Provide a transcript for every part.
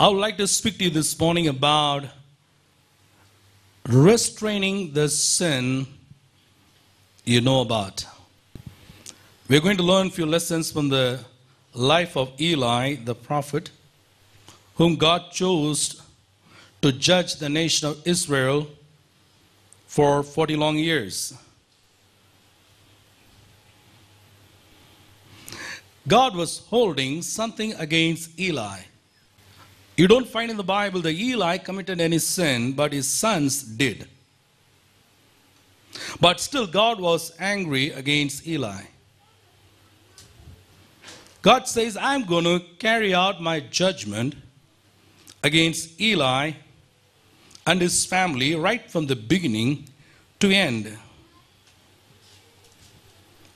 I would like to speak to you this morning about restraining the sin you know about. We're going to learn a few lessons from the life of Eli the prophet, whom God chose to judge the nation of Israel for 40 long years. God was holding something against Eli. You don't find in the Bible that Eli committed any sin, but his sons did. But still, God was angry against Eli. God says, I'm going to carry out my judgment against Eli and his family right from the beginning to end.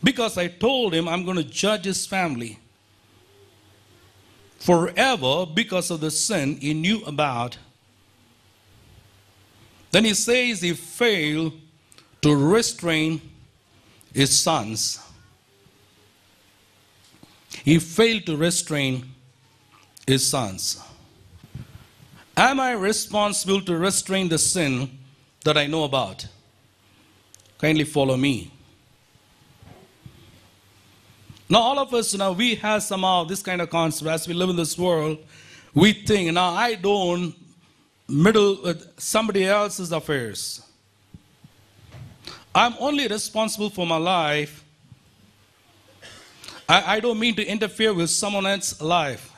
Because I told him I'm going to judge his family forever because of the sin he knew about. Then he says he failed to restrain his sons. He failed to restrain his sons. Am I responsible to restrain the sin that I know about? Kindly follow me. Now, all of us know, we have somehow this kind of concept as we live in this world. We think, now I don't meddle with somebody else's affairs. I'm only responsible for my life. I, I don't mean to interfere with someone else's life.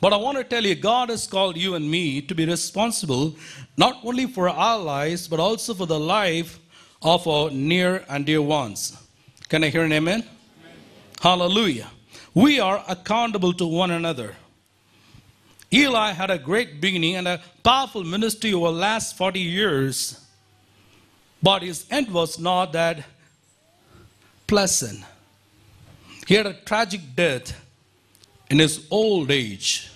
But I want to tell you, God has called you and me to be responsible not only for our lives, but also for the life of our near and dear ones. Can I hear an amen? Hallelujah. We are accountable to one another. Eli had a great beginning and a powerful ministry over the last 40 years, but his end was not that pleasant. He had a tragic death in his old age.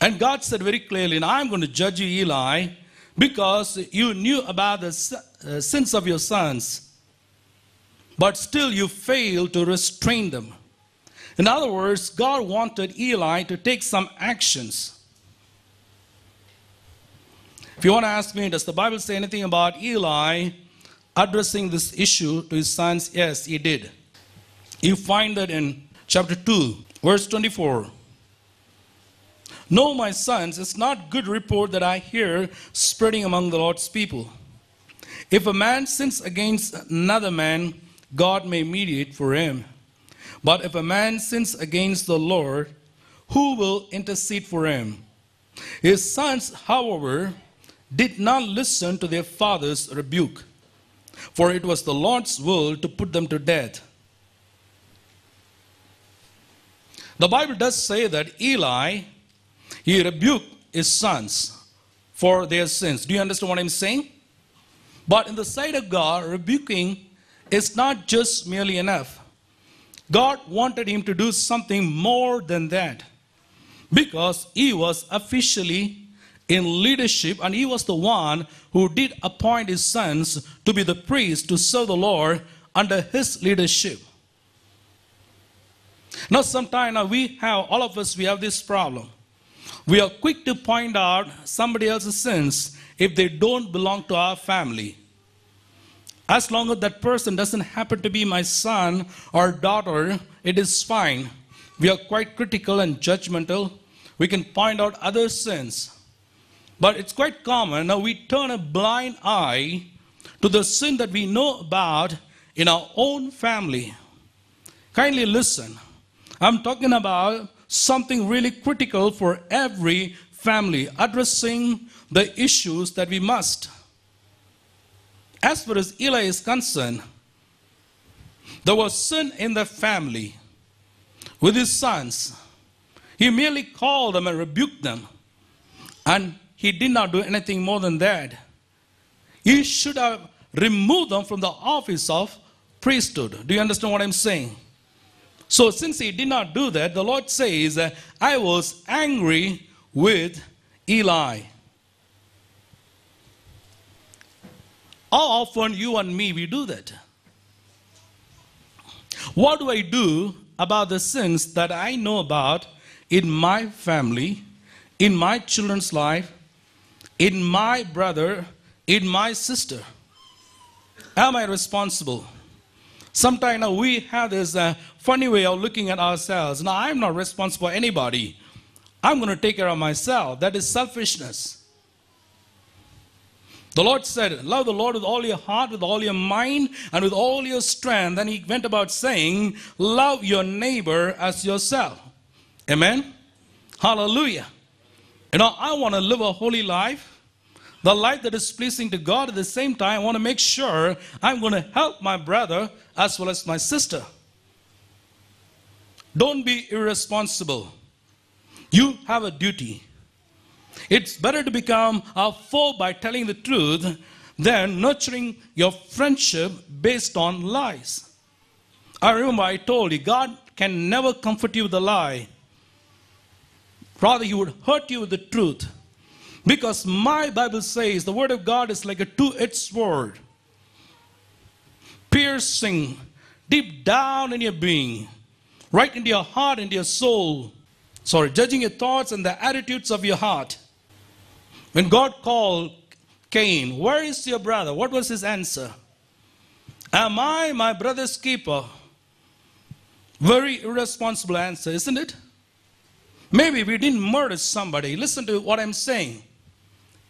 And God said very clearly, I'm going to judge you, Eli, because you knew about the uh, sins of your sons but still you fail to restrain them. In other words, God wanted Eli to take some actions. If you want to ask me, does the Bible say anything about Eli addressing this issue to his sons? Yes, he did. You find that in chapter 2, verse 24. No, my sons, it's not good report that I hear spreading among the Lord's people. If a man sins against another man, God may mediate for him. But if a man sins against the Lord, who will intercede for him? His sons, however, did not listen to their father's rebuke, for it was the Lord's will to put them to death. The Bible does say that Eli, he rebuked his sons for their sins. Do you understand what I'm saying? But in the sight of God, rebuking is not just merely enough. God wanted him to do something more than that because he was officially in leadership and he was the one who did appoint his sons to be the priests to serve the Lord under his leadership. Now, sometimes we have, all of us, we have this problem. We are quick to point out somebody else's sins if they don't belong to our family. As long as that person doesn't happen to be my son or daughter, it is fine. We are quite critical and judgmental. We can point out other sins. But it's quite common. Now we turn a blind eye to the sin that we know about in our own family. Kindly listen. I'm talking about something really critical for every family, addressing the issues that we must. As far as Eli is concerned, there was sin in the family with his sons. He merely called them and rebuked them. And he did not do anything more than that. He should have removed them from the office of priesthood. Do you understand what I'm saying? So, since he did not do that, the Lord says, I was angry with Eli. How often you and me we do that? What do I do about the sins that I know about in my family, in my children's life, in my brother, in my sister? Am I responsible? Sometimes now we have this uh, funny way of looking at ourselves. Now I'm not responsible for anybody. I'm going to take care of myself. That is selfishness. The Lord said, Love the Lord with all your heart, with all your mind, and with all your strength. Then he went about saying, Love your neighbor as yourself. Amen. Hallelujah. You know, I want to live a holy life, the life that is pleasing to God. At the same time, I want to make sure I'm going to help my brother as well as my sister. Don't be irresponsible. You have a duty. It's better to become a foe by telling the truth than nurturing your friendship based on lies. I remember I told you, God can never comfort you with a lie. Rather, He would hurt you with the truth. Because my Bible says the Word of God is like a two edged sword, piercing deep down in your being, right into your heart, into your soul. Sorry, judging your thoughts and the attitudes of your heart. When God called Cain, Where is your brother? What was his answer? Am I my brother's keeper? Very irresponsible answer, isn't it? Maybe we didn't murder somebody. Listen to what I'm saying.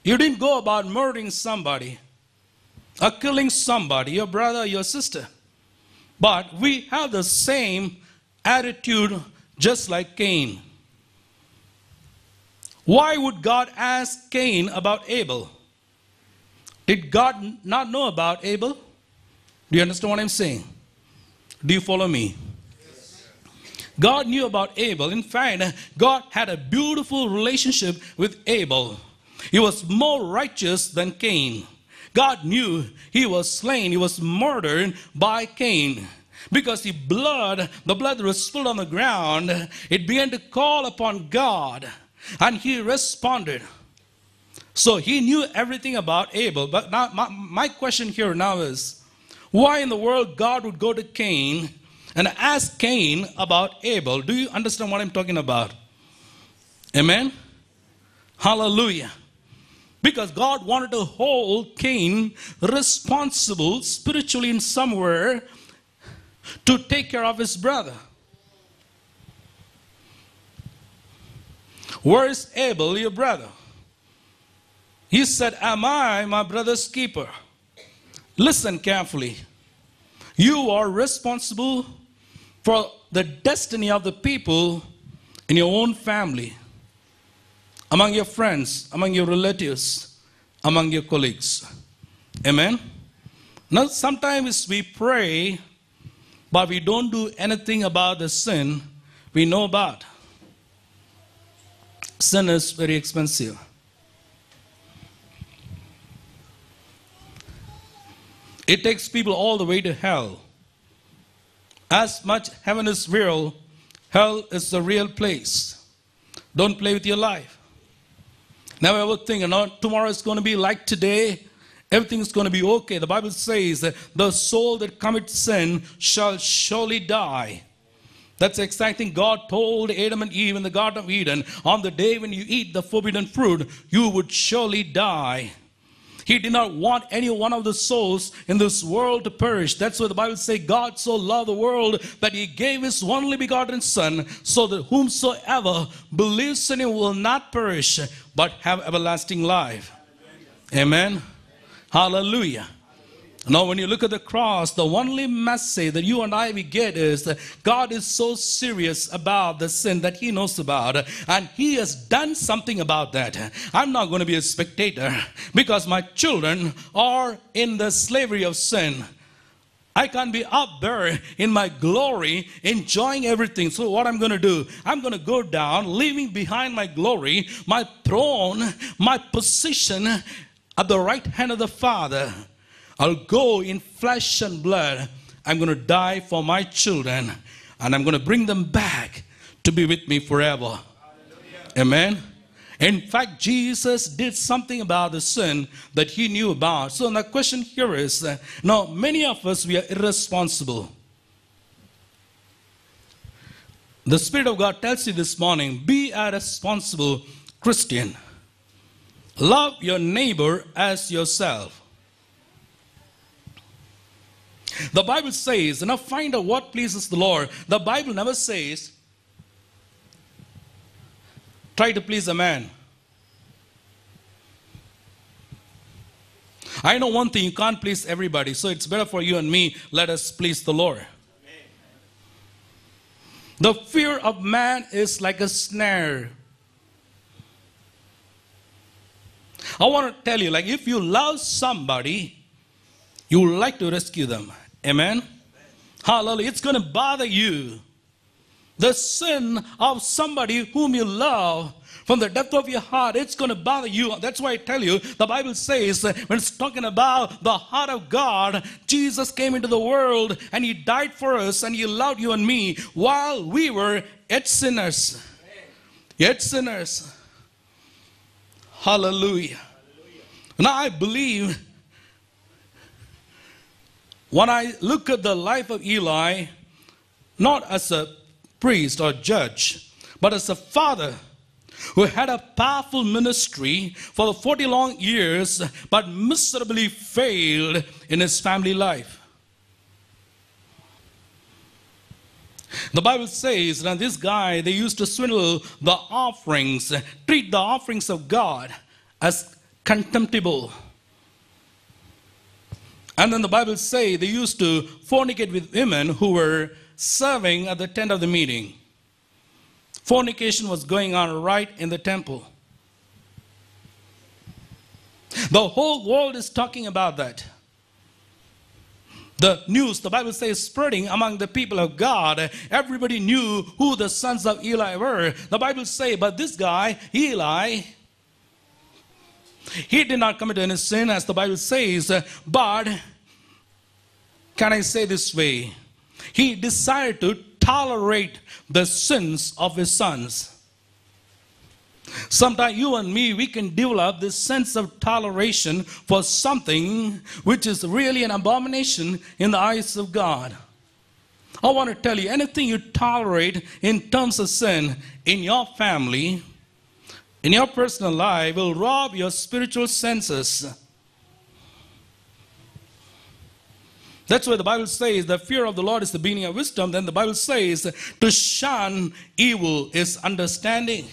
You didn't go about murdering somebody or killing somebody, your brother, your sister. But we have the same attitude just like Cain. Why would God ask Cain about Abel? Did God not know about Abel? Do you understand what I'm saying? Do you follow me? God knew about Abel. In fact, God had a beautiful relationship with Abel. He was more righteous than Cain. God knew he was slain, he was murdered by Cain. Because the blood, the blood was spilled on the ground, it began to call upon God. And he responded. So he knew everything about Abel. But now my, my question here now is why in the world God would go to Cain and ask Cain about Abel? Do you understand what I'm talking about? Amen? Hallelujah. Because God wanted to hold Cain responsible spiritually in somewhere to take care of his brother. Where is Abel, your brother? He said, Am I my brother's keeper? Listen carefully. You are responsible for the destiny of the people in your own family, among your friends, among your relatives, among your colleagues. Amen? Now, sometimes we pray, but we don't do anything about the sin we know about sin is very expensive. It takes people all the way to hell. As much heaven is real, hell is the real place. Don't play with your life. Never ever think, you know, tomorrow is going to be like today. Everything is going to be okay. The Bible says that the soul that commits sin shall surely die. That's exciting. God told Adam and Eve in the Garden of Eden, on the day when you eat the forbidden fruit, you would surely die. He did not want any one of the souls in this world to perish. That's why the Bible says God so loved the world that he gave his only begotten Son, so that whomsoever believes in him will not perish, but have everlasting life. Amen. Hallelujah. Now, when you look at the cross, the only message that you and I we get is that God is so serious about the sin that He knows about, and He has done something about that. I'm not going to be a spectator because my children are in the slavery of sin. I can't be up there in my glory, enjoying everything. So, what I'm going to do, I'm going to go down, leaving behind my glory, my throne, my position at the right hand of the Father. I'll go in flesh and blood. I'm going to die for my children and I'm going to bring them back to be with me forever. Hallelujah. Amen. In fact, Jesus did something about the sin that he knew about. So, the question here is uh, now, many of us, we are irresponsible. The Spirit of God tells you this morning be a responsible Christian. Love your neighbor as yourself. The Bible says, now find out what pleases the Lord. The Bible never says, try to please a man. I know one thing, you can't please everybody, so it's better for you and me, let us please the Lord. The fear of man is like a snare. I want to tell you, like if you love somebody, you like to rescue them. Amen? Hallelujah. It's going to bother you. The sin of somebody whom you love from the depth of your heart, it's going to bother you. That's why I tell you, the Bible says when it's talking about the heart of God, Jesus came into the world and He died for us and He loved you and me while we were yet sinners. Yet sinners. Hallelujah. Now I believe when I look at the life of Eli, not as a priest or judge, but as a father who had a powerful ministry for the 40 long years, but miserably failed in his family life. The Bible says that this guy, they used to swindle the offerings, treat the offerings of God as contemptible. And then the Bible say they used to fornicate with women who were serving at the tent of the meeting. Fornication was going on right in the temple. The whole world is talking about that. The news, the Bible says, spreading among the people of God. Everybody knew who the sons of Eli were. The Bible says, but this guy, Eli, he did not commit any sin, as the Bible says, uh, but can I say this way? He decided to tolerate the sins of his sons. Sometimes you and me, we can develop this sense of toleration for something which is really an abomination in the eyes of God. I want to tell you anything you tolerate in terms of sin in your family, in your personal life will rob your spiritual senses. That's why the Bible says the fear of the Lord is the beginning of wisdom. Then the Bible says to shun evil is understanding.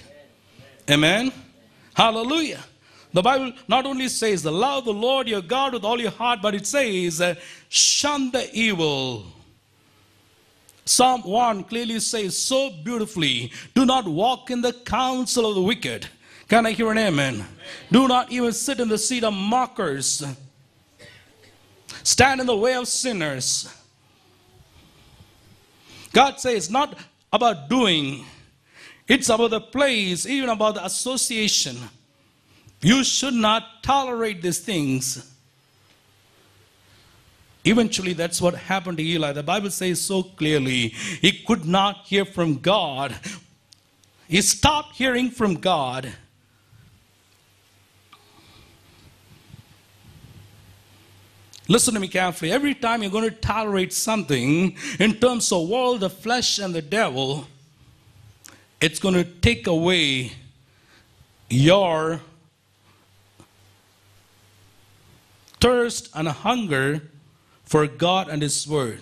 Amen. Amen. Hallelujah. The Bible not only says the love the Lord your God with all your heart, but it says uh, shun the evil. Psalm 1 clearly says so beautifully do not walk in the counsel of the wicked can I hear an amen? amen? Do not even sit in the seat of mockers. Stand in the way of sinners. God says it's not about doing, it's about the place, even about the association. You should not tolerate these things. Eventually, that's what happened to Eli. The Bible says so clearly he could not hear from God. He stopped hearing from God Listen to me carefully. Every time you're going to tolerate something in terms of world, the flesh, and the devil, it's going to take away your thirst and hunger for God and His Word.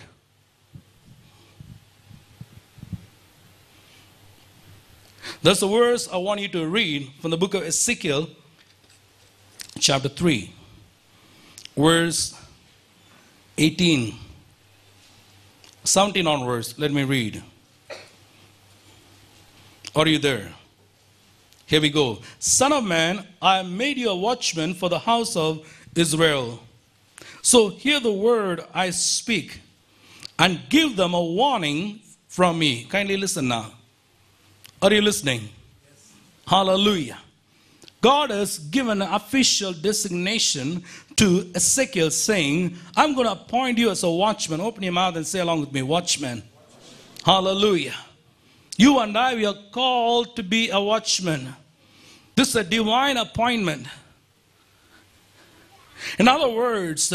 That's the verse I want you to read from the book of Ezekiel, chapter 3, verse 18, 17 onwards, let me read. Are you there? Here we go. Son of man, I made you a watchman for the house of Israel. So hear the word I speak and give them a warning from me. Kindly listen now. Are you listening? Yes. Hallelujah. God has given an official designation to Ezekiel saying, I'm going to appoint you as a watchman. Open your mouth and say along with me, watchman. watchman. Hallelujah. You and I, we are called to be a watchman. This is a divine appointment. In other words,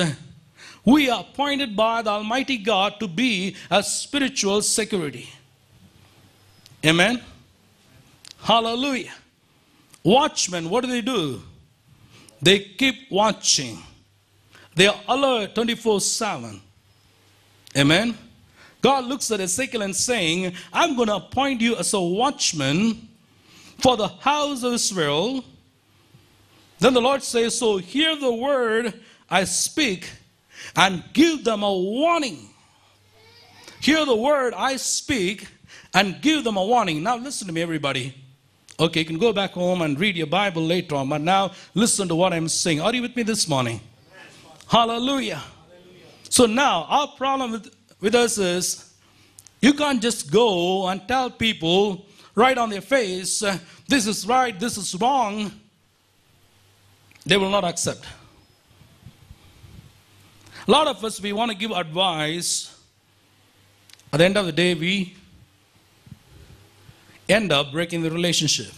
we are appointed by the Almighty God to be a spiritual security. Amen. Hallelujah. Watchmen, what do they do? They keep watching. They are alert 24 7. Amen. God looks at Ezekiel and saying, I'm going to appoint you as a watchman for the house of Israel. Then the Lord says, So hear the word I speak and give them a warning. Hear the word I speak and give them a warning. Now listen to me, everybody. Okay, you can go back home and read your Bible later on, but now listen to what I'm saying. Are you with me this morning? Hallelujah. Hallelujah. So now our problem with, with us is you can't just go and tell people right on their face, uh, this is right, this is wrong. They will not accept. A lot of us, we want to give advice. At the end of the day, we end up breaking the relationship.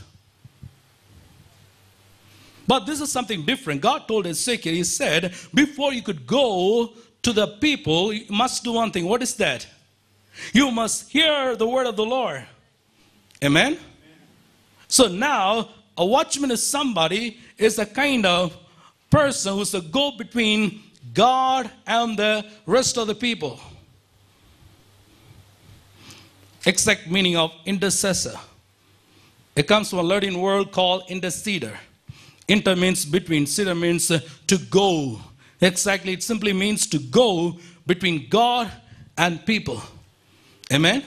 But this is something different. God told Ezekiel, He said, before you could go to the people, you must do one thing. What is that? You must hear the word of the Lord. Amen? Amen. So now, a watchman is somebody, is a kind of person who's a go between God and the rest of the people exact meaning of intercessor. It comes from a Latin word called interceder. Inter means between, ceder means uh, to go. Exactly, it simply means to go between God and people. Amen?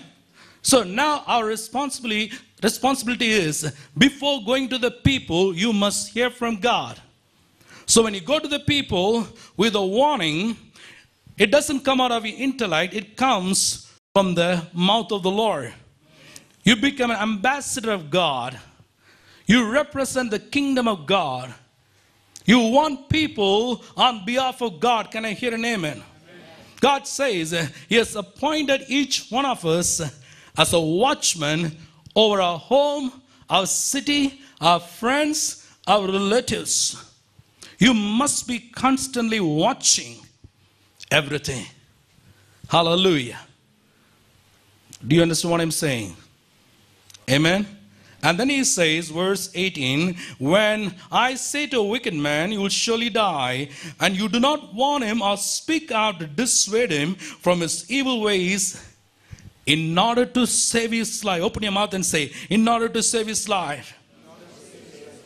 So now our responsibility, responsibility is before going to the people, you must hear from God. So when you go to the people with a warning, it doesn't come out of your intellect, it comes from the mouth of the Lord. You become an ambassador of God. You represent the kingdom of God. You want people on behalf of God. Can I hear an amen? amen. God says uh, He has appointed each one of us as a watchman over our home, our city, our friends, our relatives. You must be constantly watching everything. Hallelujah. Do you understand what I'm saying? Amen? And then he says, verse 18, When I say to a wicked man, you will surely die, and you do not warn him or speak out to dissuade him from his evil ways in order to save his life. Open your mouth and say, In order to save his life.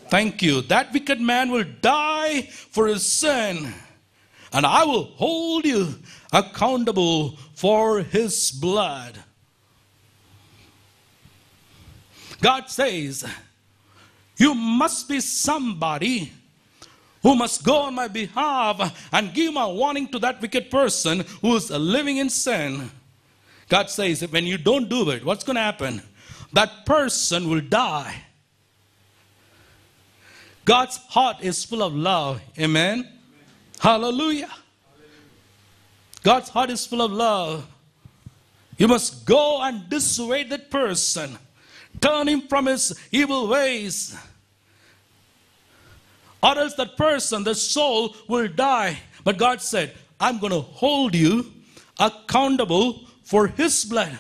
Thank you. That wicked man will die for his sin, and I will hold you accountable for his blood. God says, you must be somebody who must go on my behalf and give my warning to that wicked person who is living in sin. God says, when you don't do it, what's going to happen? That person will die. God's heart is full of love. Amen. Amen. Hallelujah. Hallelujah. God's heart is full of love. You must go and dissuade that person Turn him from his evil ways. Or else that person, the soul, will die. But God said, I'm going to hold you accountable for his blood.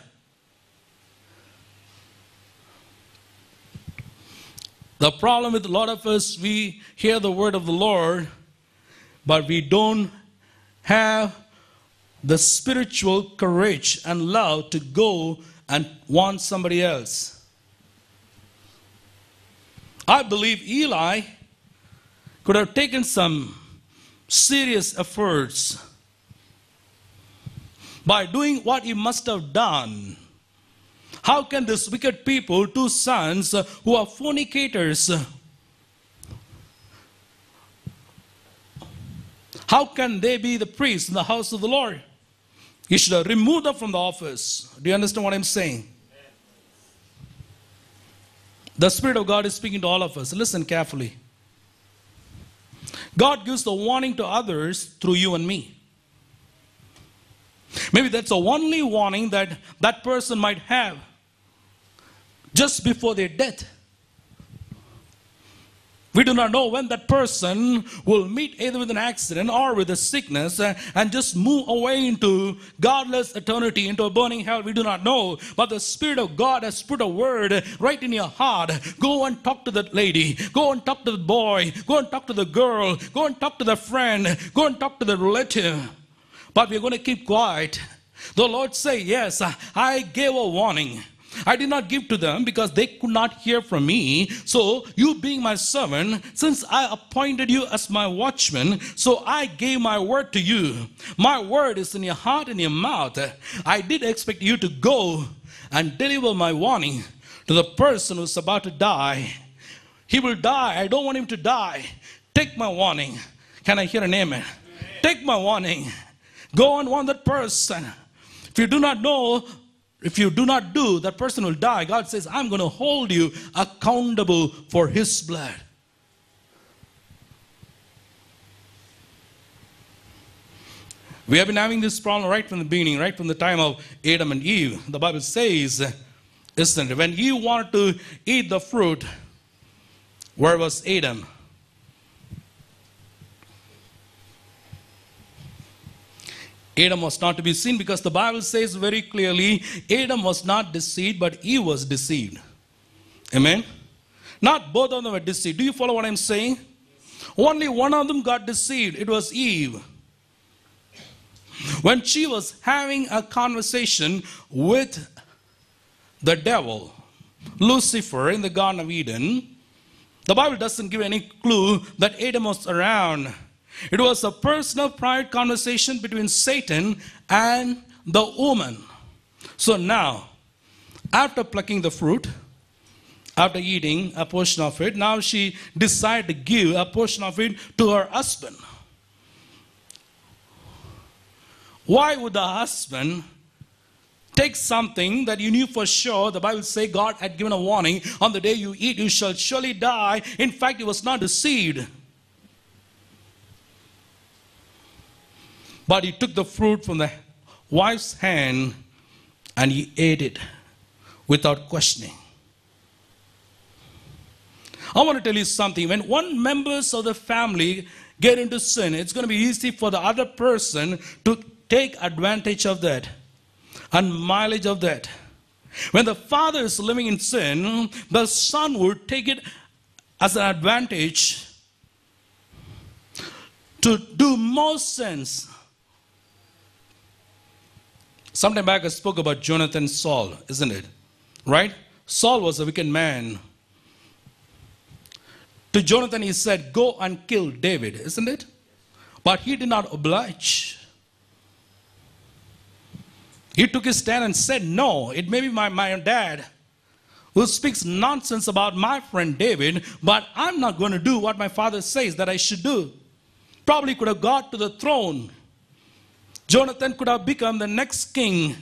The problem with a lot of us, we hear the word of the Lord, but we don't have the spiritual courage and love to go and want somebody else. I believe Eli could have taken some serious efforts by doing what he must have done. How can this wicked people, two sons who are fornicators, how can they be the priests in the house of the Lord? He should have removed them from the office. Do you understand what I'm saying? The Spirit of God is speaking to all of us. Listen carefully. God gives the warning to others through you and me. Maybe that's the only warning that that person might have just before their death. We do not know when that person will meet either with an accident or with a sickness uh, and just move away into godless eternity, into a burning hell. We do not know. But the Spirit of God has put a word right in your heart. Go and talk to that lady. Go and talk to the boy. Go and talk to the girl. Go and talk to the friend. Go and talk to the relative. But we're going to keep quiet. The Lord say, yes, I gave a warning. I did not give to them because they could not hear from me. So you being my servant, since I appointed you as my watchman, so I gave my word to you. My word is in your heart and your mouth. I did expect you to go and deliver my warning to the person who's about to die. He will die. I don't want him to die. Take my warning. Can I hear an amen? amen. Take my warning. Go and warn that person. If you do not know if you do not do, that person will die. God says, I'm going to hold you accountable for his blood. We have been having this problem right from the beginning, right from the time of Adam and Eve. The Bible says, isn't it? When you wanted to eat the fruit, where was Adam? Adam was not to be seen because the Bible says very clearly Adam was not deceived, but he was deceived. Amen? Not both of them were deceived. Do you follow what I'm saying? Only one of them got deceived. It was Eve. When she was having a conversation with the devil, Lucifer, in the Garden of Eden, the Bible doesn't give any clue that Adam was around it was a personal private conversation between Satan and the woman. So now, after plucking the fruit, after eating a portion of it, now she decided to give a portion of it to her husband. Why would the husband take something that you knew for sure? The Bible says God had given a warning on the day you eat, you shall surely die. In fact, he was not deceived. But he took the fruit from the wife's hand and he ate it without questioning. I want to tell you something. When one members of the family get into sin, it's going to be easy for the other person to take advantage of that and mileage of that. When the father is living in sin, the son would take it as an advantage to do more sins Sometime back I spoke about Jonathan Saul, isn't it? Right? Saul was a wicked man. To Jonathan he said, Go and kill David, isn't it? But he did not oblige. He took his stand and said, No, it may be my, my dad who speaks nonsense about my friend David, but I'm not going to do what my father says that I should do. Probably could have got to the throne Jonathan could have become the next king,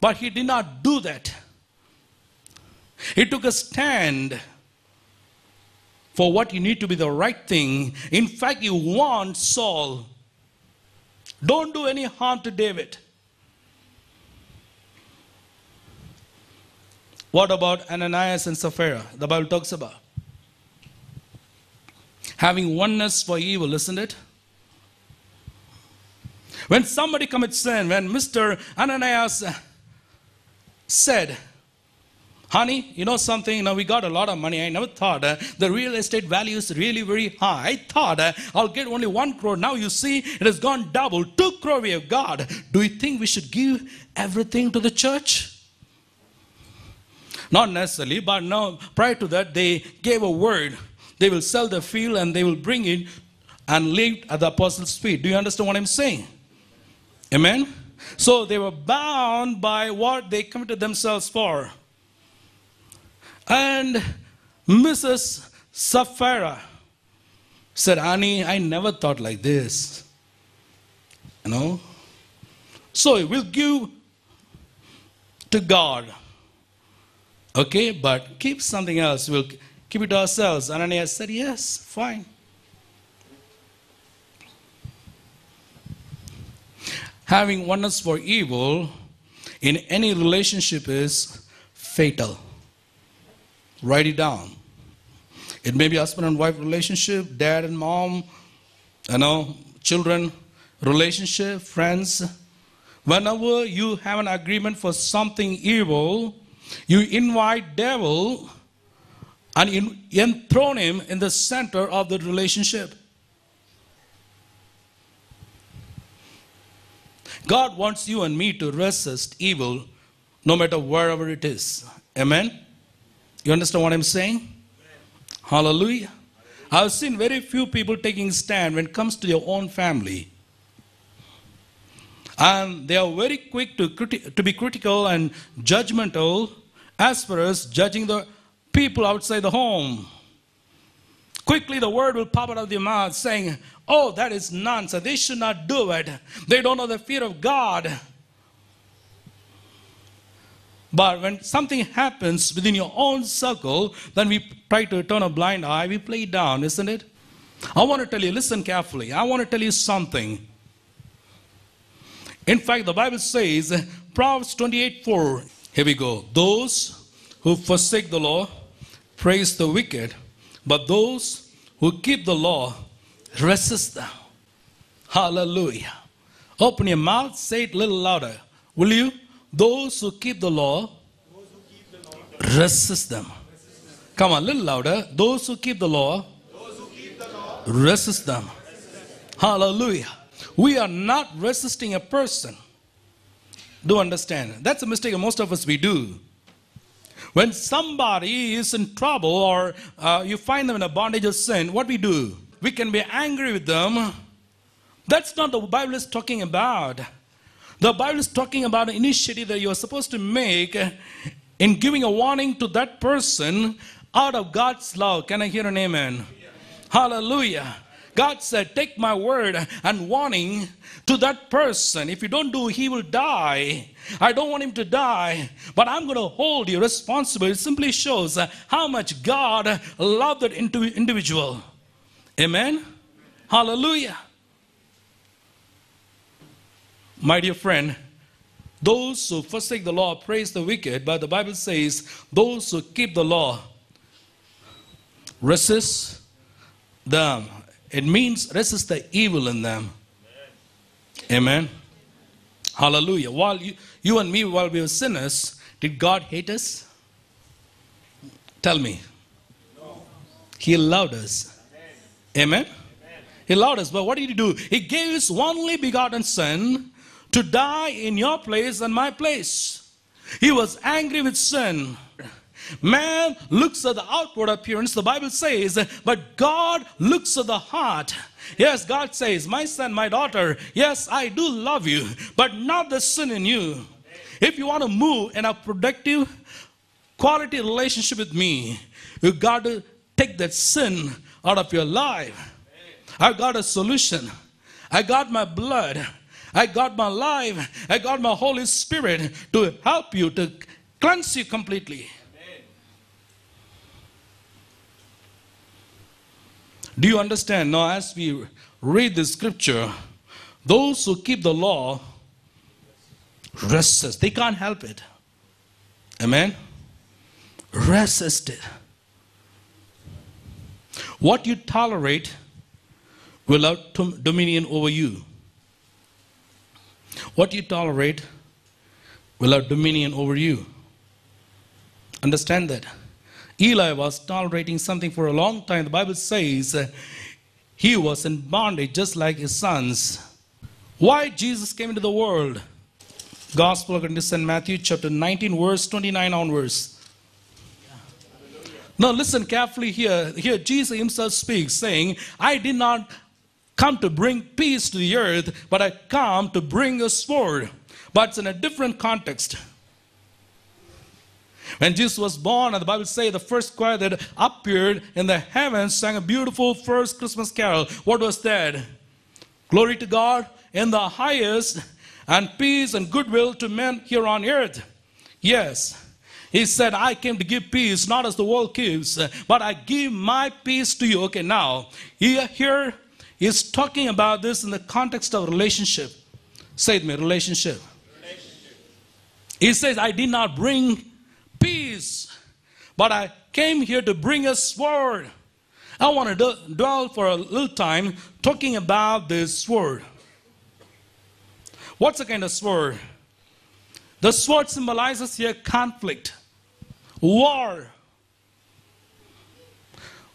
but he did not do that. He took a stand for what you need to be the right thing. In fact, you warned Saul, don't do any harm to David. What about Ananias and Sapphira? The Bible talks about having oneness for evil, isn't it? When somebody commits sin, when Mr. Ananias said, Honey, you know something? You now we got a lot of money. I never thought uh, the real estate value is really very high. I thought uh, I'll get only one crore. Now you see, it has gone double. Two crore we have got. Do you think we should give everything to the church? Not necessarily, but now prior to that, they gave a word. They will sell the field and they will bring it and leave at the apostles' feet. Do you understand what I'm saying? Amen? So they were bound by what they committed themselves for. And Mrs. Sapphira said, Annie, I never thought like this. You know? So we'll give to God. Okay, but keep something else. We'll keep it ourselves. Ananias said, Yes, fine. having oneness for evil in any relationship is fatal. Write it down. It may be husband and wife relationship, dad and mom, you know, children relationship, friends. Whenever you have an agreement for something evil, you invite devil and enthrone him in the center of the relationship. God wants you and me to resist evil no matter wherever it is. Amen? You understand what I'm saying? Hallelujah. I've seen very few people taking stand when it comes to their own family. And they are very quick to, to be critical and judgmental as far as judging the people outside the home. Quickly, the word will pop out of their mouth saying, Oh, that is nonsense. They should not do it. They don't know the fear of God. But when something happens within your own circle, then we try to turn a blind eye, we play it down, isn't it? I want to tell you, listen carefully. I want to tell you something. In fact, the Bible says, Proverbs 28 4, here we go. Those who forsake the law praise the wicked but those who keep the law resist them. Hallelujah. Open your mouth, say it a little louder. Will you? Those who keep the law, keep the law resist them. Come on, a little louder. Those who keep the law, keep the law resist them. Resist. Hallelujah. We are not resisting a person. Do understand. That's a mistake most of us we do. When somebody is in trouble or uh, you find them in a bondage of sin, what we do? We can be angry with them. That's not the Bible is talking about. The Bible is talking about an initiative that you are supposed to make in giving a warning to that person out of God's love. Can I hear an amen? Hallelujah. God said, Take my word and warning to that person. If you don't do, he will die. I don't want him to die, but I'm going to hold you responsible. It simply shows how much God loved that individual. Amen? Hallelujah. My dear friend, those who forsake the law praise the wicked, but the Bible says, those who keep the law resist them. It means resist the evil in them. Amen. Hallelujah. While you, you and me, while we were sinners, did God hate us? Tell me. No. He loved us. Amen? Amen. He loved us. But what did he do? He gave his only begotten son to die in your place and my place. He was angry with sin. Man looks at the outward appearance, the Bible says, but God looks at the heart. Yes, God says, My son, my daughter, yes, I do love you, but not the sin in you. If you want to move in a productive, quality relationship with me, you got to take that sin out of your life. I got a solution. I got my blood. I got my life. I got my Holy Spirit to help you, to cleanse you completely. Do you understand? Now, as we read the scripture, those who keep the law resist. They can't help it. Amen? Resist it. What you tolerate will have dominion over you. What you tolerate will have dominion over you. Understand that. Eli was tolerating something for a long time. The Bible says uh, he was in bondage just like his sons. Why Jesus came into the world? Gospel according to St. Matthew chapter 19 verse 29 onwards. Now listen carefully here. Here Jesus himself speaks saying, I did not come to bring peace to the earth, but I come to bring a sword. But it's in a different context. When Jesus was born, and the Bible says the first choir that appeared in the heavens sang a beautiful first Christmas carol. What was that? Glory to God in the highest, and peace and goodwill to men here on earth. Yes. He said, I came to give peace, not as the world gives, but I give my peace to you. Okay, now, he, He's talking about this in the context of relationship. Say it me, relationship. relationship. He says, I did not bring but I came here to bring a sword. I want to dwell for a little time talking about this sword. What's the kind of sword? The sword symbolizes here conflict, war.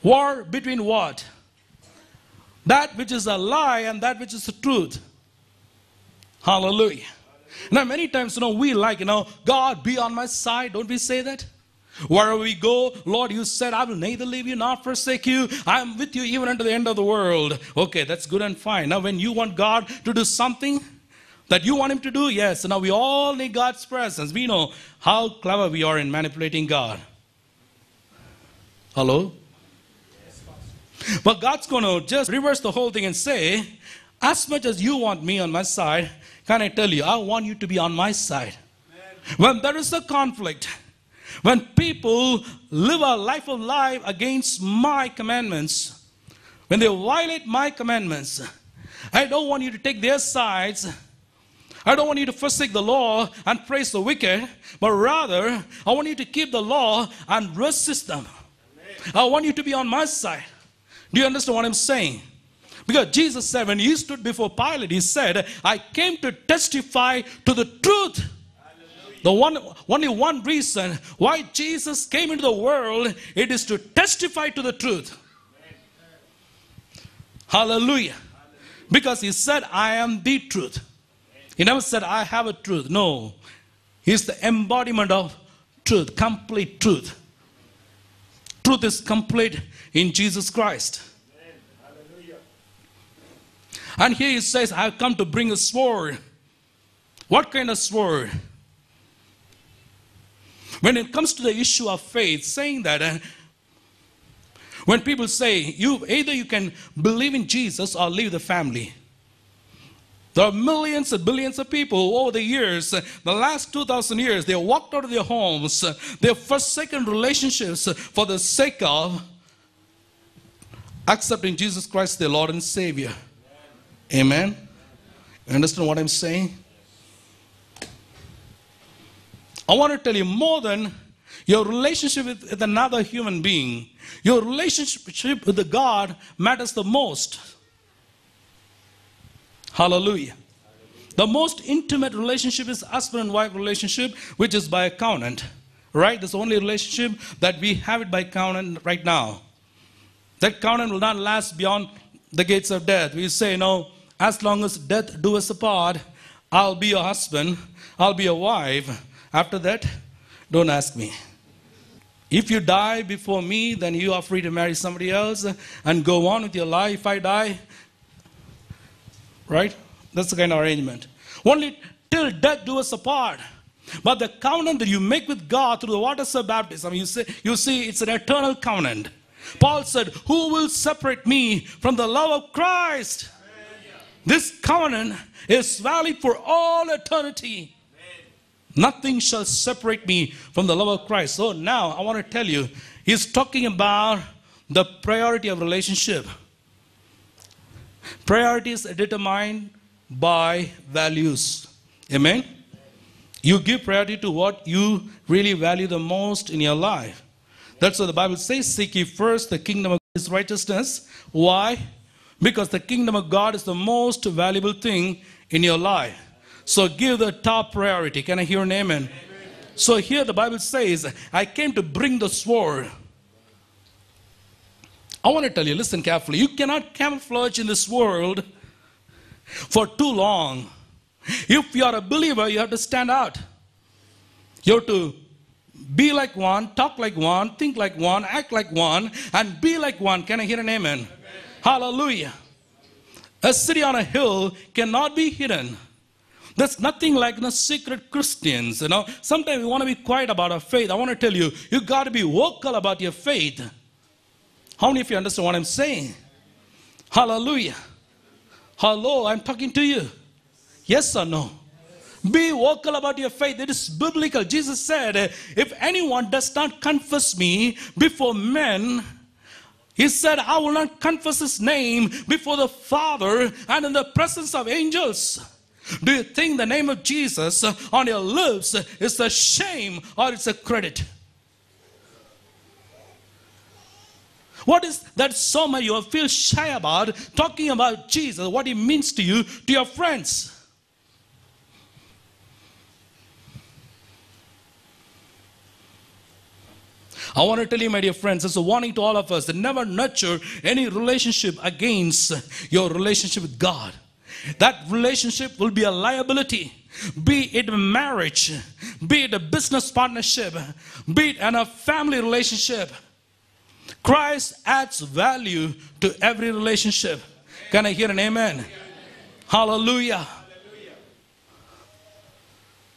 War between what? That which is a lie and that which is the truth. Hallelujah. Now, many times, you know, we like, you know, God be on my side. Don't we say that? Wherever we go, Lord, you said, I will neither leave you nor forsake you. I am with you even unto the end of the world. Okay, that's good and fine. Now, when you want God to do something that you want Him to do, yes. Now, we all need God's presence. We know how clever we are in manipulating God. Hello? But God's going to just reverse the whole thing and say, as much as you want me on my side, can I tell you, I want you to be on my side. Amen. When there is a conflict, when people live a life of life against my commandments, when they violate my commandments, I don't want you to take their sides. I don't want you to forsake the law and praise the wicked, but rather, I want you to keep the law and resist them. I want you to be on my side. Do you understand what I'm saying? Because Jesus said, when he stood before Pilate, he said, I came to testify to the truth. The one, only one reason why Jesus came into the world, it is to testify to the truth. Hallelujah. Because he said, I am the truth. He never said, I have a truth. No. He's the embodiment of truth, complete truth. Truth is complete in Jesus Christ. And here he says, I've come to bring a sword. What kind of sword? When it comes to the issue of faith, saying that, uh, when people say, you, either you can believe in Jesus or leave the family. There are millions and billions of people over the years, uh, the last 2,000 years, they walked out of their homes, uh, their forsaken relationships uh, for the sake of accepting Jesus Christ, their Lord and Savior. Amen? You understand what I'm saying? I want to tell you more than your relationship with, with another human being, your relationship with the God matters the most. Hallelujah. The most intimate relationship is husband and wife relationship, which is by a covenant. Right? This only relationship that we have it by covenant right now. That covenant will not last beyond the gates of death. We say, no, as long as death do us apart, I'll be your husband, I'll be your wife, after that, don't ask me. If you die before me, then you are free to marry somebody else and go on with your life. If I die, right? That's the kind of arrangement. Only till death do us apart. But the covenant that you make with God through the waters of baptism, you, you see, it's an eternal covenant. Paul said, Who will separate me from the love of Christ? This covenant is valid for all eternity. Nothing shall separate me from the love of Christ. So now I want to tell you, he's talking about the priority of relationship. Priorities are determined by values. Amen? You give priority to what you really value the most in your life. That's what the Bible says seek ye first the kingdom of His righteousness. Why? Because the kingdom of God is the most valuable thing in your life. So give the top priority. Can I hear an amen? amen? So here the Bible says, I came to bring the sword. I want to tell you, listen carefully. You cannot camouflage in this world for too long. If you are a believer, you have to stand out. You have to be like one, talk like one, think like one, act like one, and be like one. Can I hear an amen? amen. Hallelujah. A city on a hill cannot be hidden. There's nothing like you know, secret Christians. You know, sometimes we want to be quiet about our faith. I want to tell you, you got to be vocal about your faith. How many of you understand what I'm saying? Hallelujah. Hello, I'm talking to you. Yes or no? Be vocal about your faith. It is biblical. Jesus said, If anyone does not confess me before men, he said, I will not confess his name before the Father and in the presence of angels. Do you think the name of Jesus on your lips is a shame or it's a credit? What is that so much you feel shy about talking about Jesus, what he means to you, to your friends? I want to tell you, my dear friends, it's a warning to all of us that never nurture any relationship against your relationship with God. That relationship will be a liability. Be it marriage, be it a business partnership, be it in a family relationship. Christ adds value to every relationship. Can I hear an amen? amen. Hallelujah. Hallelujah.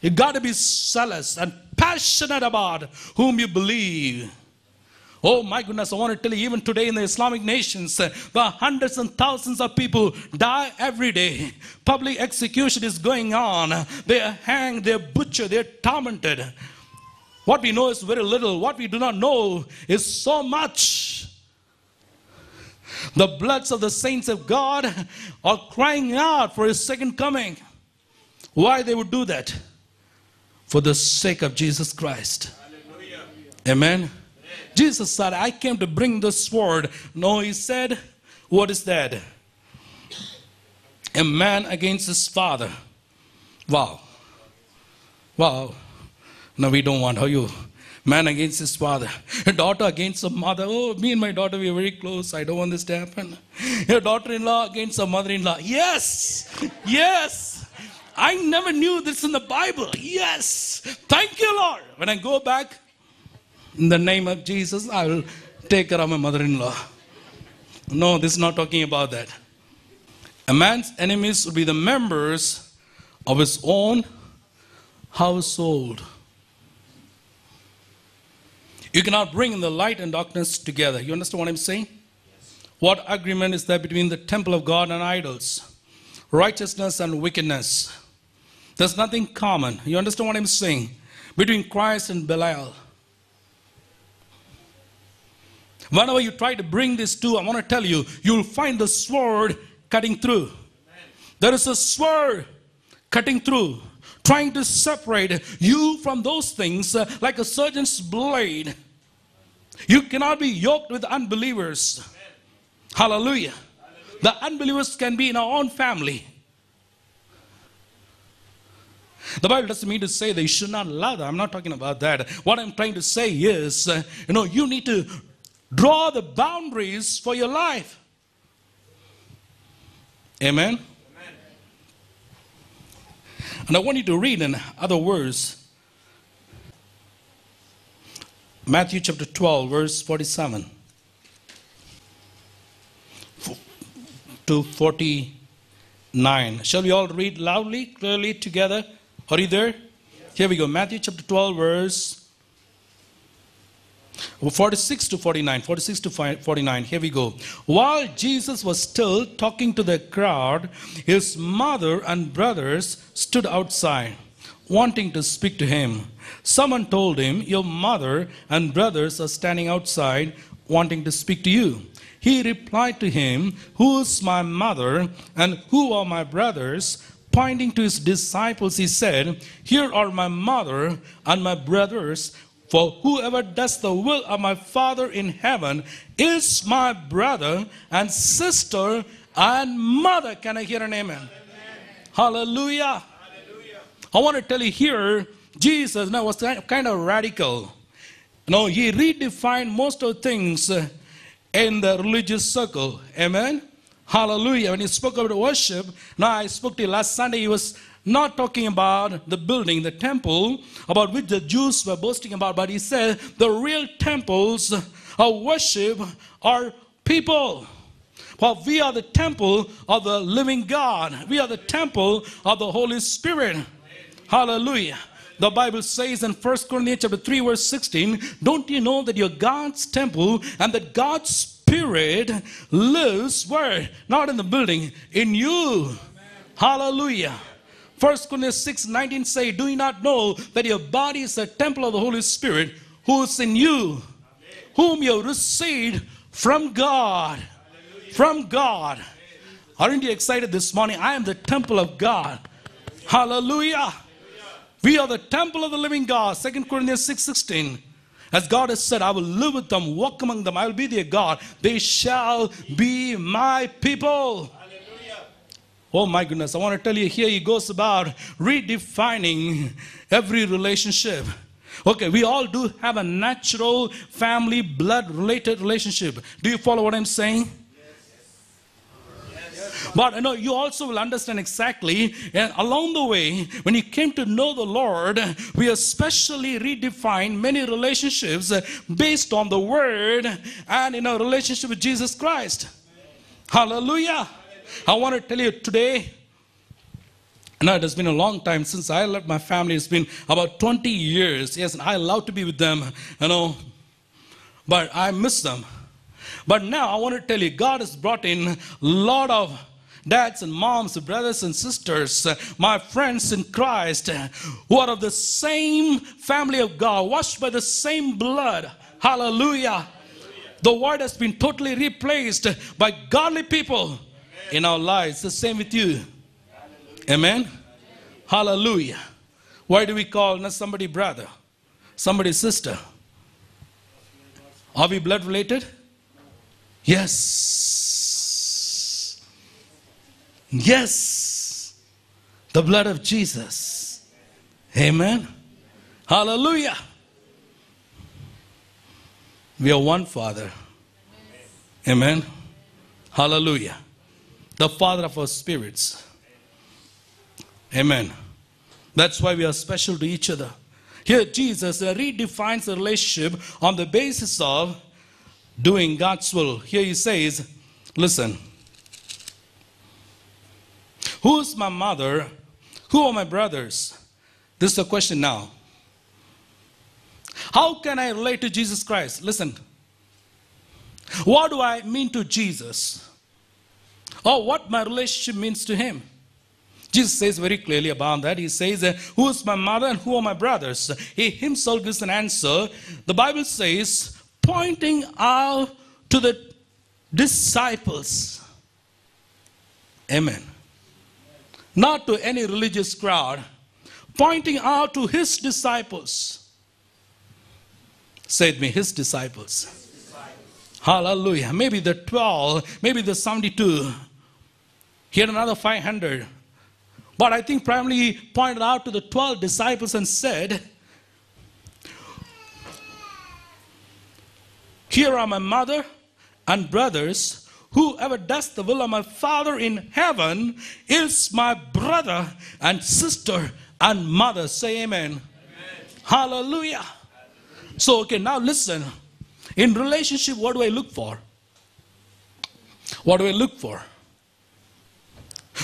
You got to be zealous and passionate about whom you believe. Oh my goodness, I want to tell you, even today in the Islamic nations, uh, there are hundreds and thousands of people die every day. Public execution is going on. They are hanged, they are butchered, they are tormented. What we know is very little. What we do not know is so much. The bloods of the saints of God are crying out for his second coming. Why they would do that? For the sake of Jesus Christ. Hallelujah. Amen. Jesus said, I came to bring the sword. No, he said, What is that? A man against his father. Wow. Wow. No, we don't want how you man against his father, a daughter against her mother. Oh, me and my daughter, we are very close. I don't want this to happen. Your daughter in law against her mother in law. Yes, yes. I never knew this in the Bible. Yes. Thank you, Lord. When I go back, in the name of Jesus, I will take care of my mother in law. No, this is not talking about that. A man's enemies will be the members of his own household. You cannot bring the light and darkness together. You understand what I'm saying? Yes. What agreement is there between the temple of God and idols? Righteousness and wickedness. There's nothing common. You understand what I'm saying? Between Christ and Belial. Whenever you try to bring this to, I want to tell you, you'll find the sword cutting through. There is a sword cutting through, trying to separate you from those things uh, like a surgeon's blade. You cannot be yoked with unbelievers. Hallelujah. Hallelujah. The unbelievers can be in our own family. The Bible doesn't mean to say they should not love. I'm not talking about that. What I'm trying to say is, uh, you know, you need to Draw the boundaries for your life. Amen? Amen. And I want you to read in other words Matthew chapter 12, verse 47 to 49. Shall we all read loudly, clearly together? Are you there? Yes. Here we go. Matthew chapter 12, verse 46 to 49, 46 to 49, here we go. While Jesus was still talking to the crowd, his mother and brothers stood outside, wanting to speak to him. Someone told him, Your mother and brothers are standing outside, wanting to speak to you. He replied to him, Who's my mother and who are my brothers? Pointing to his disciples, he said, Here are my mother and my brothers. For whoever does the will of my Father in heaven is my brother and sister and mother. Can I hear an amen? amen. Hallelujah. Hallelujah. I want to tell you here, Jesus now was kind of radical. No, he redefined most of things in the religious circle. Amen. Hallelujah. When he spoke about worship, now I spoke to you last Sunday, he was not talking about the building, the temple, about which the Jews were boasting about, but he said the real temples of worship are people. Well, we are the temple of the living God. We are the temple of the Holy Spirit. Hallelujah. The Bible says in 1 Corinthians chapter 3, verse 16, don't you know that you're God's temple and that God's spirit lives where? Not in the building, in you. Hallelujah. First Corinthians 6 19 say, Do you not know that your body is a temple of the Holy Spirit who is in you, whom you received from God? From God. Aren't you excited this morning? I am the temple of God. Hallelujah. We are the temple of the living God. 2 Corinthians 6 16. As God has said, I will live with them, walk among them, I will be their God. They shall be my people. Oh my goodness, I want to tell you here he goes about redefining every relationship. Okay, we all do have a natural family blood related relationship. Do you follow what I'm saying? But you know, you also will understand exactly and along the way, when you came to know the Lord, we especially redefined many relationships based on the word and in our relationship with Jesus Christ. Hallelujah. I want to tell you today, now it has been a long time since I left my family. It's been about 20 years. Yes, and I love to be with them, you know, but I miss them. But now I want to tell you, God has brought in a lot of dads and moms, brothers and sisters, my friends in Christ, who are of the same family of God, washed by the same blood. Hallelujah. Hallelujah. The word has been totally replaced by godly people in our lives. The same with you. Amen. Hallelujah. Why do we call not somebody brother, somebody sister? Are we blood related? Yes. Yes. The blood of Jesus. Amen. Hallelujah. We are one Father. Amen. Hallelujah the Father of our spirits. Amen. That's why we are special to each other. Here, Jesus redefines the relationship on the basis of doing God's will. Here he says, Listen, who is my mother? Who are my brothers? This is the question now. How can I relate to Jesus Christ? Listen, what do I mean to Jesus? or what my relationship means to him. Jesus says very clearly about that. He says, uh, Who is my mother and who are my brothers? He himself gives an answer. The Bible says, pointing out to the disciples. Amen. Not to any religious crowd, pointing out to his disciples. Say it me, his disciples. His disciples. Hallelujah. Maybe the 12, maybe the 72 he had another 500. But I think primarily he pointed out to the 12 disciples and said, Here are my mother and brothers. Whoever does the will of my Father in heaven is my brother and sister and mother. Say amen. amen. Hallelujah. Hallelujah. So, okay, now listen. In relationship, what do I look for? What do I look for?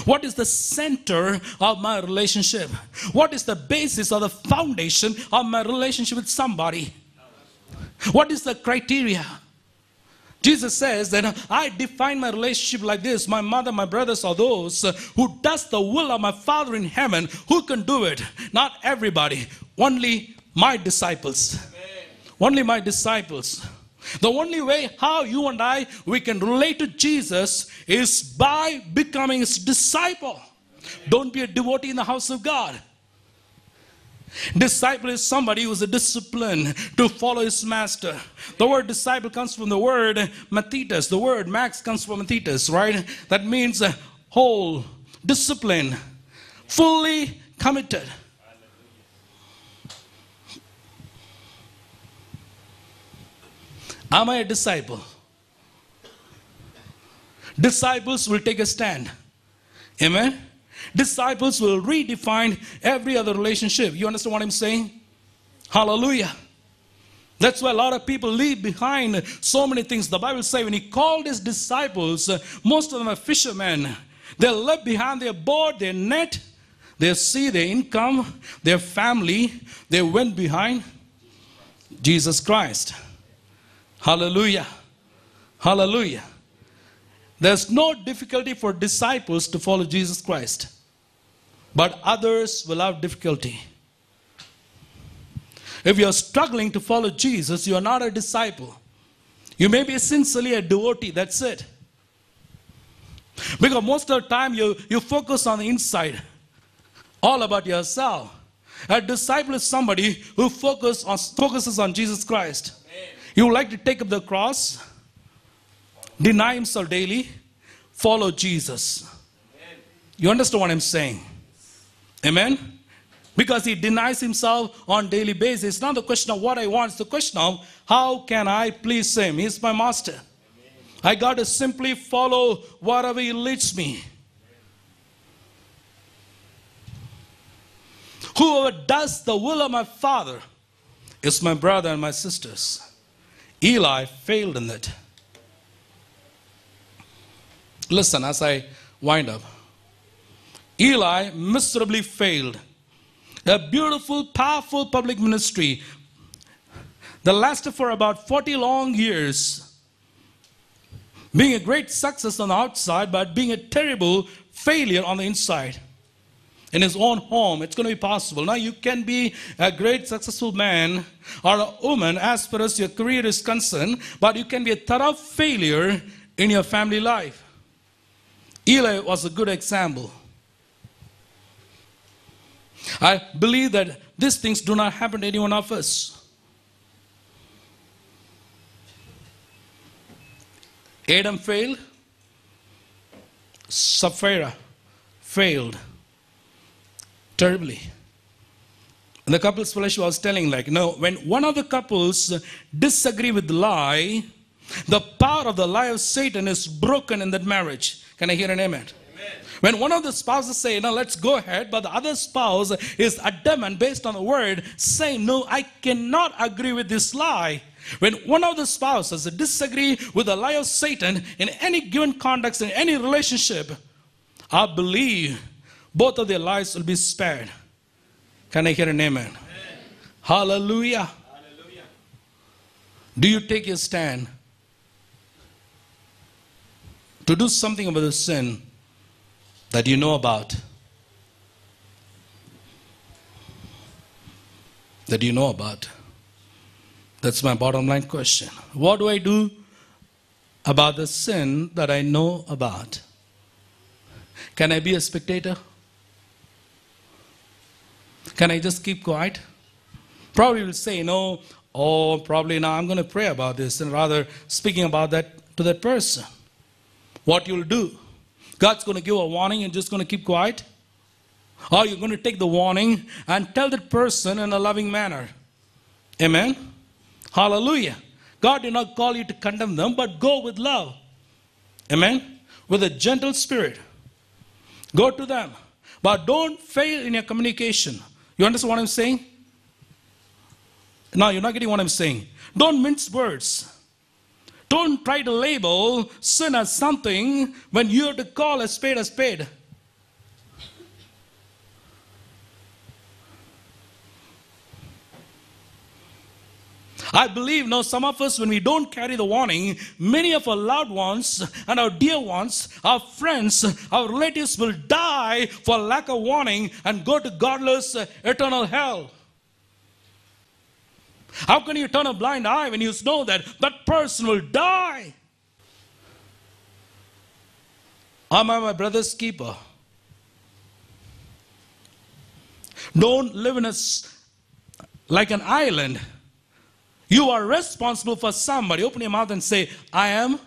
What is the center of my relationship? What is the basis or the foundation of my relationship with somebody? What is the criteria? Jesus says that I define my relationship like this. My mother, my brothers are those who does the will of my Father in heaven. Who can do it? Not everybody. Only my disciples. Amen. Only my disciples. The only way how you and I we can relate to Jesus is by becoming his disciple. Don't be a devotee in the house of God. Disciple is somebody who is a discipline to follow his master. The word disciple comes from the word mathetes. The word max comes from mathetes, right? That means whole, discipline, fully committed. Am I a disciple? Disciples will take a stand. Amen? Disciples will redefine every other relationship. You understand what I'm saying? Hallelujah. That's why a lot of people leave behind so many things. The Bible says when he called his disciples, most of them are fishermen. They left behind their boat, their net, their sea, their income, their family. They went behind Jesus Christ. Hallelujah. Hallelujah. There's no difficulty for disciples to follow Jesus Christ, but others will have difficulty. If you're struggling to follow Jesus, you're not a disciple. You may be sincerely a devotee, that's it. Because most of the time you, you focus on the inside, all about yourself. A disciple is somebody who focus on, focuses on Jesus Christ. You would like to take up the cross, deny himself daily, follow Jesus. You understand what I'm saying? Amen? Because he denies himself on daily basis. It's not the question of what I want, it's the question of how can I please him? He's my master. I got to simply follow wherever he leads me. Whoever does the will of my father is my brother and my sisters. Eli failed in it. Listen as I wind up. Eli miserably failed. A beautiful, powerful public ministry that lasted for about 40 long years, being a great success on the outside, but being a terrible failure on the inside in his own home, it's going to be possible. Now, you can be a great, successful man or a woman as far as your career is concerned, but you can be a thorough failure in your family life. Eli was a good example. I believe that these things do not happen to any one of us. Adam failed, Sapphira failed terribly. And the couple's flesh was telling, like, no, when one of the couples disagree with the lie, the power of the lie of Satan is broken in that marriage. Can I hear an amen? When one of the spouses say, no, let's go ahead, but the other spouse is adamant based on the word, saying, no, I cannot agree with this lie. When one of the spouses disagree with the lie of Satan in any given context, in any relationship, I believe both of their lives will be spared. Can I hear an amen? amen. Hallelujah. Hallelujah. Do you take a stand to do something about the sin that you know about? That you know about? That's my bottom line question. What do I do about the sin that I know about? Can I be a spectator? Can I just keep quiet? Probably will say, no, oh, probably now I'm going to pray about this and rather speaking about that to that person. What you'll do? God's going to give a warning and just going to keep quiet? Or you're going to take the warning and tell that person in a loving manner? Amen? Hallelujah. God did not call you to condemn them, but go with love. Amen? With a gentle spirit. Go to them. But don't fail in your communication. You understand what I'm saying? No, you're not getting what I'm saying. Don't mince words. Don't try to label sin as something when you have to call a spade a spade. I believe now some of us, when we don't carry the warning, many of our loved ones and our dear ones, our friends, our relatives will die for lack of warning and go to godless uh, eternal hell. How can you turn a blind eye when you know that that person will die? Am I my brother's keeper? Don't live in a, like an island you are responsible for somebody. Open your mouth and say, I am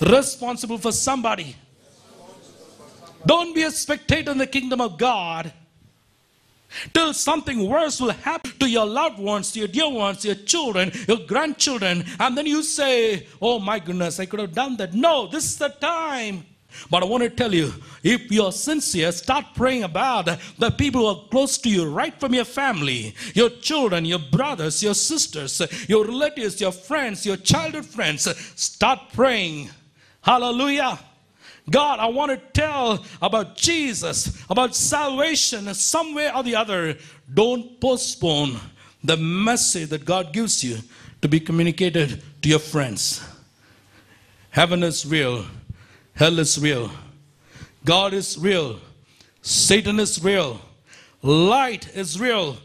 responsible for somebody. Don't be a spectator in the kingdom of God till something worse will happen to your loved ones, to your dear ones, your children, your grandchildren, and then you say, Oh my goodness, I could have done that. No, this is the time but I want to tell you, if you're sincere, start praying about the people who are close to you, right from your family, your children, your brothers, your sisters, your relatives, your friends, your childhood friends. Start praying. Hallelujah. God, I want to tell about Jesus, about salvation, some way or the other. Don't postpone the message that God gives you to be communicated to your friends. Heaven is real Hell is real. God is real. Satan is real. Light is real.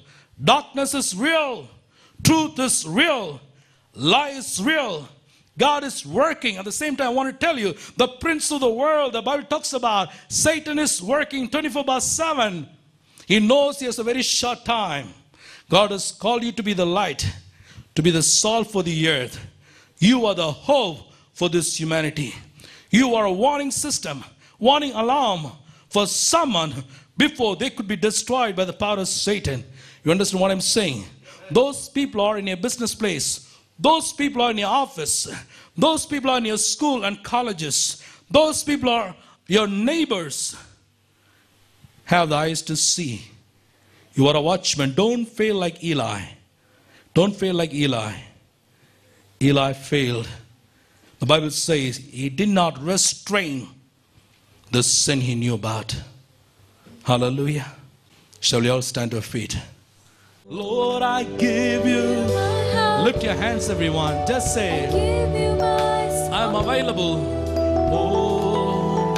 Darkness is real. Truth is real. Lie is real. God is working. At the same time, I want to tell you the prince of the world, the Bible talks about, Satan is working 24 by 7. He knows he has a very short time. God has called you to be the light, to be the salt for the earth. You are the hope for this humanity. You are a warning system, warning alarm for someone before they could be destroyed by the power of Satan. You understand what I'm saying? Those people are in your business place. Those people are in your office. Those people are in your school and colleges. Those people are your neighbors. Have the eyes to see. You are a watchman. Don't fail like Eli. Don't fail like Eli. Eli failed. The Bible says he did not restrain the sin he knew about. Hallelujah. Shall we all stand to our feet? Lord, I give you. Lift your hands, everyone. Just say, I'm available. Oh,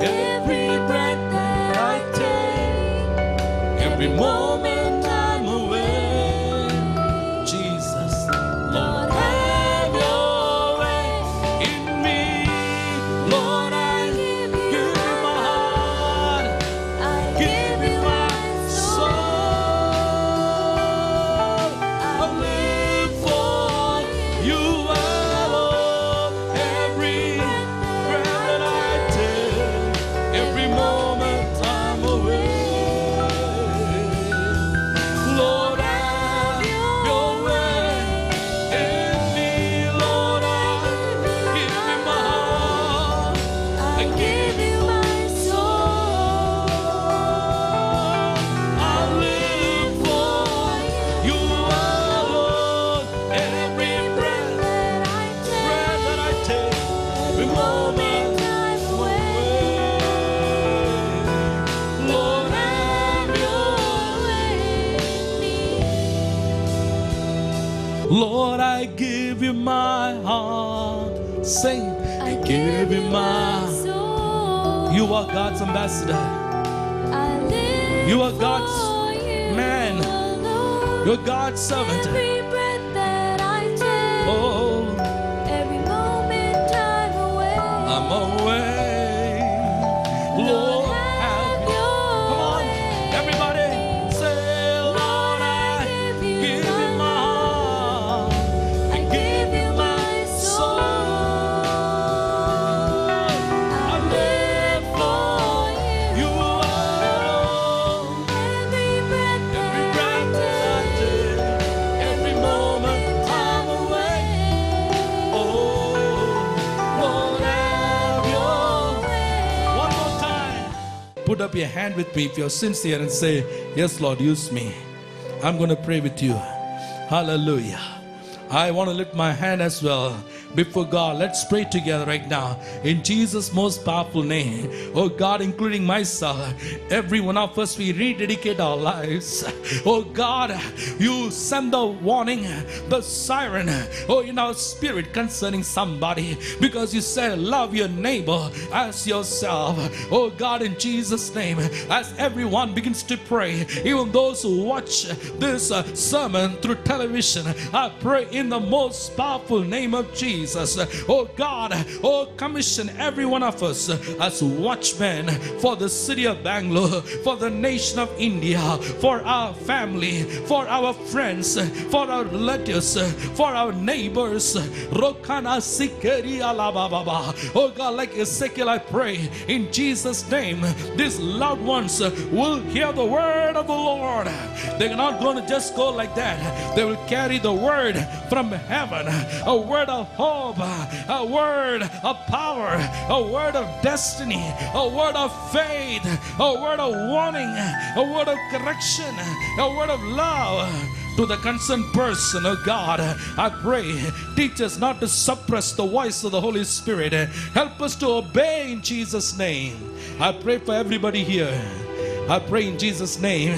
every breath that I take, every moment. You are God's ambassador. You are God's man. You're God's servant. put up your hand with me if you're sincere and say, Yes, Lord, use me. I'm going to pray with you. Hallelujah. I want to lift my hand as well before God. Let's pray together right now in Jesus' most powerful name. Oh God, including myself, every one of us, we rededicate our lives. Oh God, you send the warning, the siren, oh, in our spirit concerning somebody because you said, Love your neighbor as yourself. Oh God, in Jesus' name, as everyone begins to pray, even those who watch this uh, sermon through television, I pray in the most powerful name of Jesus. Jesus. Oh God, oh commission every one of us as watchmen for the city of Bangalore, for the nation of India, for our family, for our friends, for our relatives, for our neighbors. Rokana Sikeri Alababa. Oh God, like Ezekiel, I pray in Jesus' name, these loved ones will hear the word of the Lord. They're not going to just go like that, they will carry the word from heaven, a word of hope hope, a word of power, a word of destiny, a word of faith, a word of warning, a word of correction, a word of love to the concerned person of oh God. I pray, teach us not to suppress the voice of the Holy Spirit. Help us to obey in Jesus' name. I pray for everybody here. I pray in Jesus' name,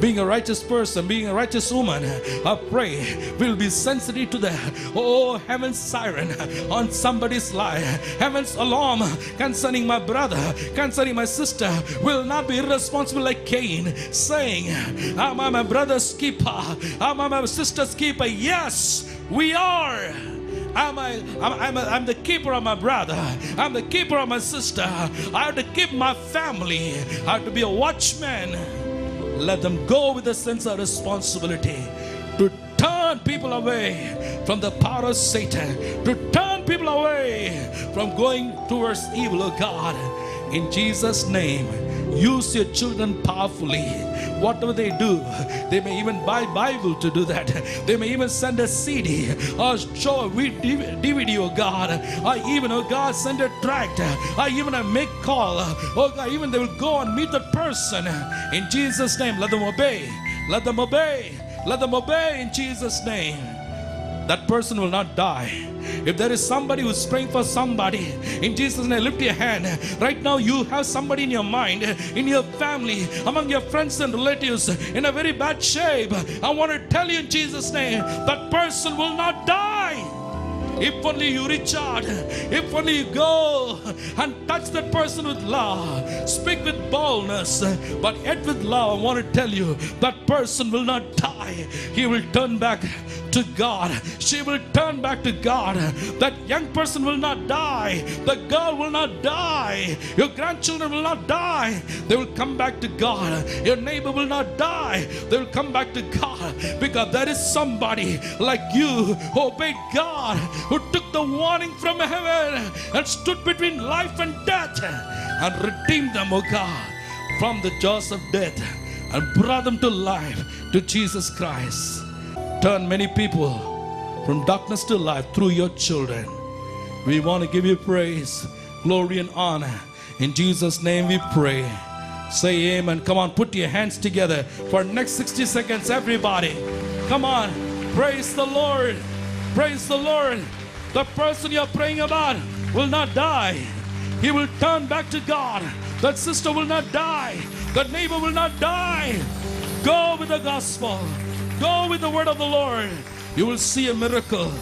being a righteous person, being a righteous woman, I pray we'll be sensitive to the oh heaven's siren on somebody's life, heaven's alarm concerning my brother, concerning my sister, will not be irresponsible like Cain, saying, Am I my brother's keeper? Am I my sister's keeper? Yes, we are. I'm, a, I'm, a, I'm the keeper of my brother. I'm the keeper of my sister. I have to keep my family. I have to be a watchman. Let them go with a sense of responsibility to turn people away from the power of Satan, to turn people away from going towards evil, of God. In Jesus' name. Use your children powerfully. Whatever they do, they may even buy Bible to do that. They may even send a CD or show a DVD, oh God. Or even, oh God, send a tract. Or even a make call. Oh God, even they will go and meet the person. In Jesus' name, let them obey. Let them obey. Let them obey in Jesus' name that person will not die. If there is somebody who's praying for somebody, in Jesus' name, lift your hand. Right now, you have somebody in your mind, in your family, among your friends and relatives, in a very bad shape. I want to tell you in Jesus' name, that person will not die. If only you reach out, if only you go and touch that person with love, speak with boldness, but yet with love, I want to tell you that person will not die. He will turn back to God. She will turn back to God. That young person will not die. The girl will not die. Your grandchildren will not die. They will come back to God. Your neighbor will not die. They will come back to God because there is somebody like you who obeyed God, who took the warning from heaven and stood between life and death and redeemed them, oh God, from the jaws of death and brought them to life to Jesus Christ turn many people from darkness to life through your children. We want to give you praise, glory, and honor. In Jesus' name we pray. Say amen. Come on, put your hands together for next 60 seconds, everybody. Come on, praise the Lord. Praise the Lord. The person you're praying about will not die. He will turn back to God. That sister will not die. That neighbor will not die. Go with the gospel. Go with the word of the Lord. You will see a miracle.